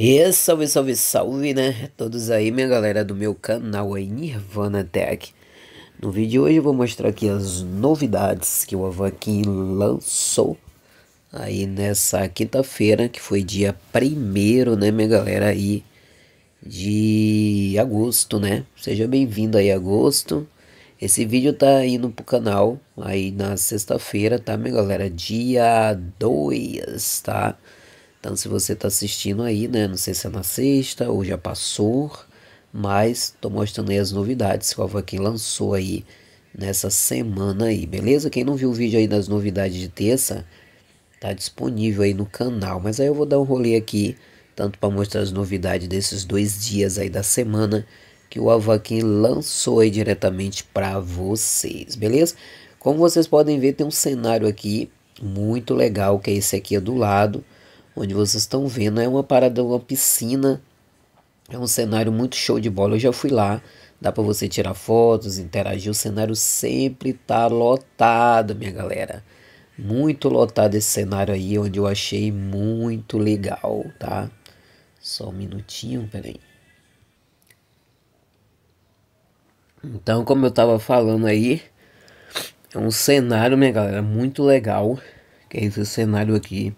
E salve, salve, salve, né? Todos aí, minha galera do meu canal aí, Nirvana Tech. No vídeo de hoje eu vou mostrar aqui as novidades que o Avakin lançou aí nessa quinta-feira, que foi dia primeiro, né, minha galera aí de agosto, né? Seja bem-vindo aí agosto. Esse vídeo tá indo pro canal aí na sexta-feira, tá, minha galera? Dia 2, Tá? Então, se você está assistindo aí, né? Não sei se é na sexta ou já passou, mas tô mostrando aí as novidades, que o quem lançou aí nessa semana aí, beleza? Quem não viu o vídeo aí das novidades de terça, tá disponível aí no canal. Mas aí eu vou dar um rolê aqui, tanto para mostrar as novidades desses dois dias aí da semana que o Avaquim lançou aí diretamente para vocês, beleza? Como vocês podem ver, tem um cenário aqui muito legal, que é esse aqui é do lado onde vocês estão vendo. É uma parada, uma piscina. É um cenário muito show de bola. Eu já fui lá. Dá para você tirar fotos, interagir. O cenário sempre tá lotado, minha galera. Muito lotado esse cenário aí, onde eu achei muito legal, tá? Só um minutinho, peraí. Então, como eu tava falando aí, é um cenário, minha galera, muito legal. Que é esse cenário aqui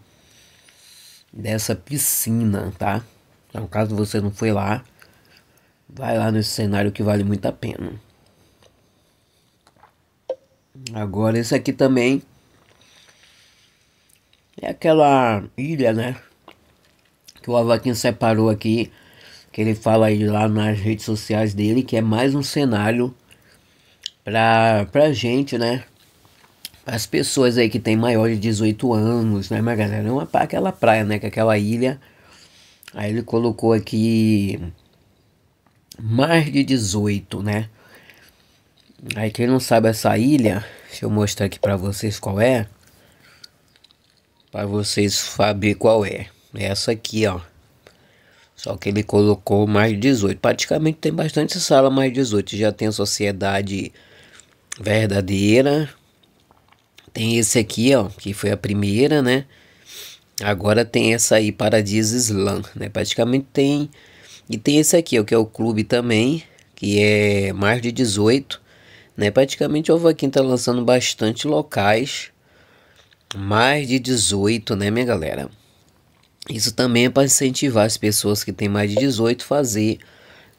dessa piscina, tá? Então, caso você não foi lá, vai lá nesse cenário que vale muito a pena. Agora, esse aqui também é aquela ilha, né? Que o Avaquim separou aqui, que ele fala aí lá nas redes sociais dele, que é mais um cenário pra, pra gente, né? as pessoas aí que têm maior de 18 anos, né, Magalhães? É aquela praia, né? Que é aquela ilha. Aí ele colocou aqui mais de 18, né? Aí quem não sabe essa ilha, deixa eu mostrar aqui para vocês qual é. Para vocês saber qual é. é. Essa aqui, ó. Só que ele colocou mais de 18. Praticamente tem bastante sala mais de 18. Já tem a sociedade verdadeira, tem esse aqui, ó, que foi a primeira, né? Agora tem essa aí, Paradise Slam, né? Praticamente tem... E tem esse aqui, ó, que é o clube também, que é mais de 18, né? Praticamente o Vaquinha tá lançando bastante locais, mais de 18, né, minha galera? Isso também é para incentivar as pessoas que têm mais de 18 a fazer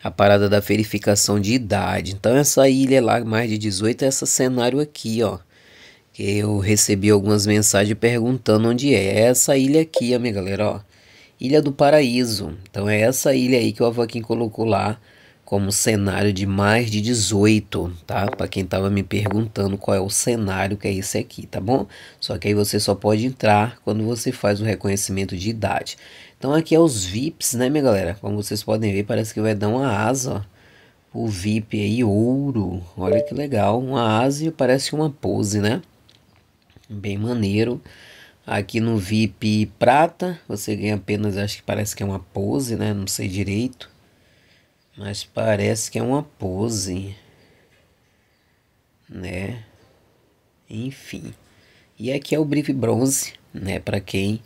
a parada da verificação de idade. Então essa ilha lá, mais de 18, é esse cenário aqui, ó que eu recebi algumas mensagens perguntando onde é, é essa ilha aqui, minha galera, ó. Ilha do Paraíso. Então é essa ilha aí que o Avaquim colocou lá como cenário de mais de 18, tá? Para quem tava me perguntando qual é o cenário que é esse aqui, tá bom? Só que aí você só pode entrar quando você faz o reconhecimento de idade. Então aqui é os VIPs, né, minha galera? Como vocês podem ver, parece que vai dar uma asa, ó o VIP aí, ouro. Olha que legal, uma asa e parece uma pose, né? bem maneiro. Aqui no VIP prata, você ganha apenas, acho que parece que é uma pose, né? Não sei direito. Mas parece que é uma pose. Né? Enfim. E aqui é o brief bronze, né? Para quem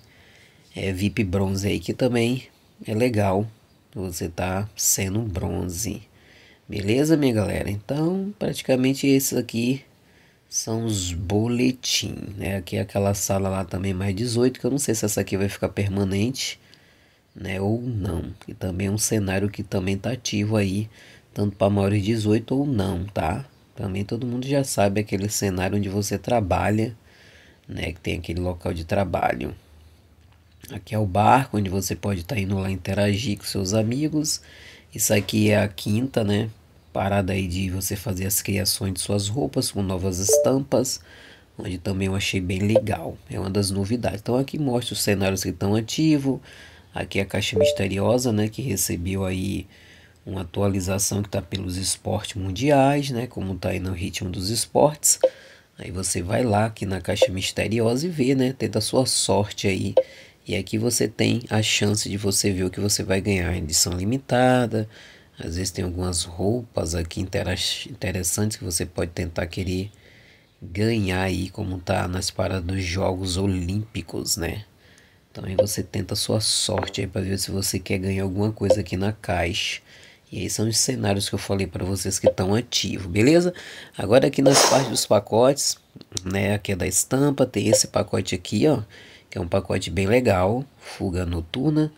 é VIP bronze aí, que também é legal. Você tá sendo bronze. Beleza, minha galera? Então, praticamente esse aqui são os boletim, né? Aqui é aquela sala lá também mais 18, que eu não sei se essa aqui vai ficar permanente, né, ou não. Que também é um cenário que também tá ativo aí, tanto para maiores 18 ou não, tá? Também todo mundo já sabe aquele cenário onde você trabalha, né, que tem aquele local de trabalho. Aqui é o barco onde você pode estar tá indo lá interagir com seus amigos. Isso aqui é a quinta, né? parada aí de você fazer as criações de suas roupas com novas estampas, onde também eu achei bem legal. É uma das novidades. Então aqui mostra os cenários que estão ativos. Aqui é a caixa misteriosa, né, que recebeu aí uma atualização que está pelos esportes mundiais, né, como está aí no ritmo dos esportes. Aí você vai lá aqui na caixa misteriosa e vê, né, tenta a sua sorte aí. E aqui você tem a chance de você ver o que você vai ganhar, edição limitada, às vezes tem algumas roupas aqui interessantes que você pode tentar querer ganhar aí, como tá nas paradas dos Jogos Olímpicos, né? Então aí você tenta a sua sorte aí para ver se você quer ganhar alguma coisa aqui na caixa. E aí são os cenários que eu falei para vocês que estão ativos, beleza? Agora aqui nas partes dos pacotes, né? Aqui é da estampa, tem esse pacote aqui, ó. Que é um pacote bem legal, fuga noturna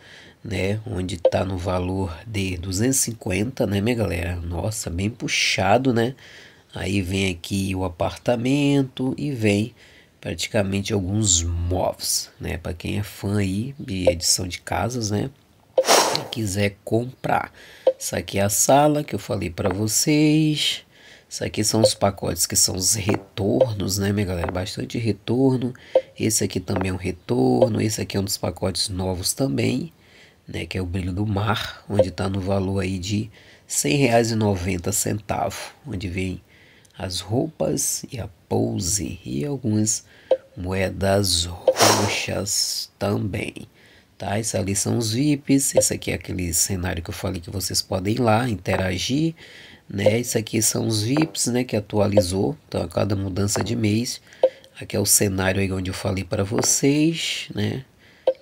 né? Onde está no valor de 250, né, minha galera? Nossa, bem puxado, né? Aí vem aqui o apartamento e vem praticamente alguns móveis, né? Para quem é fã aí de edição de casas, né? E quiser comprar. Isso aqui é a sala que eu falei para vocês. Isso aqui são os pacotes que são os retornos, né, minha galera? Bastante retorno. Esse aqui também é um retorno. Esse aqui é um dos pacotes novos também né, que é o brilho do mar, onde está no valor aí de R$ 100,90, onde vem as roupas e a pose e algumas moedas roxas também. Tá? Esses ali são os VIPs, esse aqui é aquele cenário que eu falei que vocês podem ir lá interagir, né? Isso aqui são os VIPs, né, que atualizou, então a cada mudança de mês. Aqui é o cenário aí onde eu falei para vocês, né?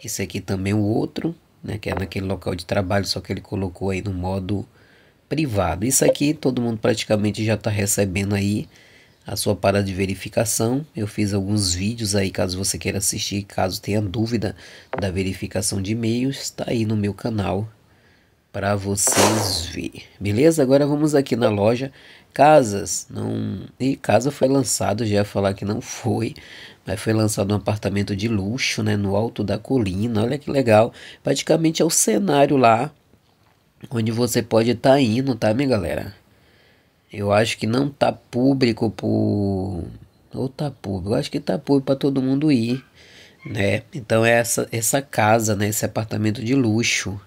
Esse aqui também é o outro, né, que é naquele local de trabalho, só que ele colocou aí no modo privado. Isso aqui todo mundo praticamente já está recebendo aí a sua parada de verificação. Eu fiz alguns vídeos aí caso você queira assistir, caso tenha dúvida da verificação de e-mails, está aí no meu canal para vocês ver. Beleza? Agora vamos aqui na loja Casas. Não, e Casa foi lançado, já ia falar que não foi, mas foi lançado um apartamento de luxo, né, no alto da colina. Olha que legal. Praticamente é o cenário lá onde você pode estar tá indo, tá, minha galera? Eu acho que não tá público por ou tá público. Eu acho que tá público para todo mundo ir, né? Então é essa essa casa, né, esse apartamento de luxo.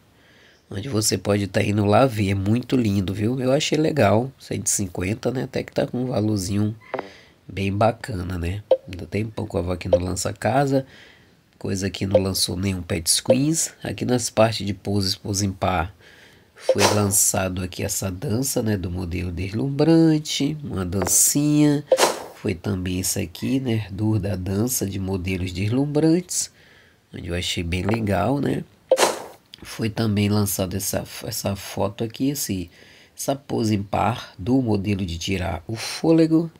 Onde você pode estar tá indo lá ver, é muito lindo, viu? Eu achei legal, 150, né? Até que tá com um valorzinho bem bacana, né? Ainda tem pouco a aqui no lança casa, coisa que não lançou nenhum pet squeeze. Aqui nas partes de poses, pose par foi lançado aqui essa dança, né? Do modelo deslumbrante, uma dancinha. Foi também isso aqui, né? Dur da dança de modelos deslumbrantes, onde eu achei bem legal, né? foi também lançada essa, essa foto aqui, esse, essa pose par do modelo de tirar o fôlego.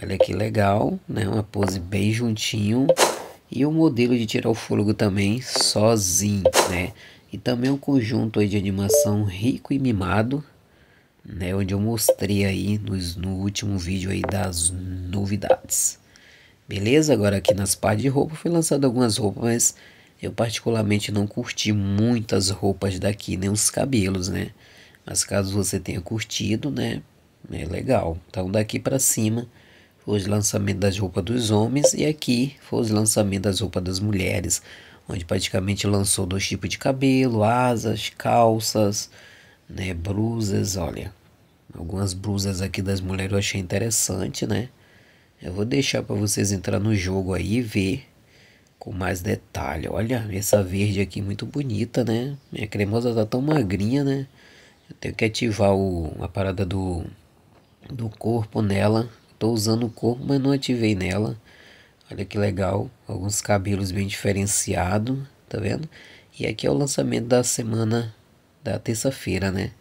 Olha que legal, né? Uma pose bem juntinho. E o modelo de tirar o fôlego também sozinho, né? E também um conjunto aí de animação rico e mimado, né? Onde eu mostrei aí nos, no último vídeo aí das novidades. Beleza? Agora aqui nas partes de roupa foi lançado algumas roupas, mas eu particularmente não curti muitas roupas daqui, nem os cabelos, né? Mas caso você tenha curtido, né? É legal. Então daqui para cima foi o lançamento das roupas dos homens e aqui foi o lançamento das roupas das mulheres, onde praticamente lançou dois tipos de cabelo, asas, calças, né, brusas, olha. Algumas blusas aqui das mulheres eu achei interessante, né? Eu vou deixar para vocês entrar no jogo aí e ver com mais detalhe. Olha essa verde aqui, muito bonita, né? Minha cremosa tá tão magrinha, né? Eu tenho que ativar o, a parada do, do corpo nela. Tô usando o corpo, mas não ativei nela. Olha que legal, alguns cabelos bem diferenciado, tá vendo? E aqui é o lançamento da semana da terça-feira, né?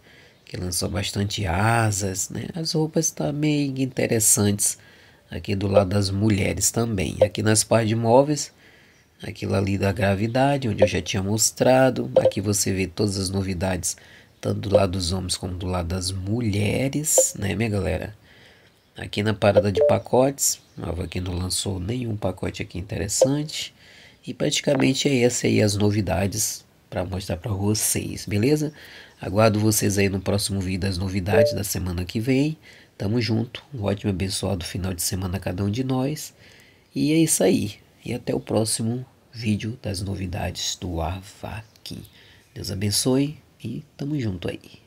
Que lançou bastante asas, né? As roupas tá meio interessantes aqui do lado das mulheres também. Aqui nas partes de móveis, aquilo ali da gravidade, onde eu já tinha mostrado. Aqui você vê todas as novidades, tanto do lado dos homens como do lado das mulheres, né, minha galera? Aqui na parada de pacotes, a aqui não lançou nenhum pacote aqui interessante. E praticamente é essa aí as novidades para mostrar para vocês, beleza? Aguardo vocês aí no próximo vídeo as novidades da semana que vem. Tamo junto, um ótimo abençoado final de semana a cada um de nós. E é isso aí e até o próximo vídeo das novidades do AVAC. Deus abençoe e tamo junto aí.